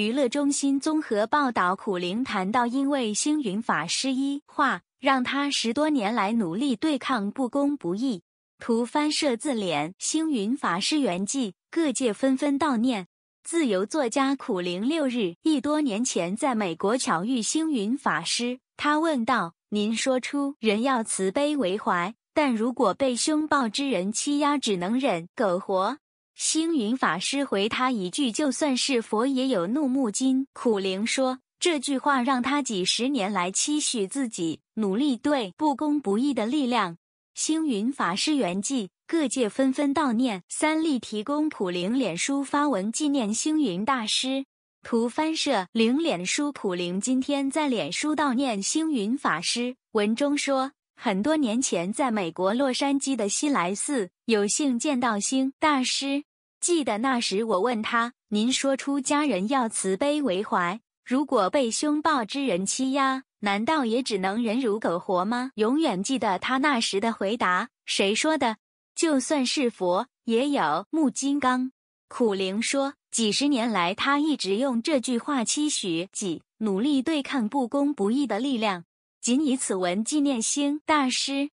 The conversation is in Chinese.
娱乐中心综合报道，苦灵谈到，因为星云法师一话，让他十多年来努力对抗不公不义。图翻设自脸。星云法师圆寂，各界纷纷悼念。自由作家苦灵六日，一多年前在美国巧遇星云法师，他问道：“您说出人要慈悲为怀，但如果被凶暴之人欺压，只能忍苟活。”星云法师回他一句：“就算是佛，也有怒目金苦灵说这句话，让他几十年来期许自己努力对不公不义的力量。”星云法师圆寂，各界纷纷悼念。三立提供苦灵脸书发文纪念星云大师。图翻摄。灵脸书苦灵今天在脸书悼念星云法师，文中说：“很多年前，在美国洛杉矶的西来寺，有幸见到星大师。”记得那时，我问他：“您说出家人要慈悲为怀，如果被凶暴之人欺压，难道也只能忍辱苟活吗？”永远记得他那时的回答：“谁说的？就算是佛，也有木金刚。”苦灵说，几十年来，他一直用这句话期许己，努力对抗不公不义的力量。仅以此文纪念星大师。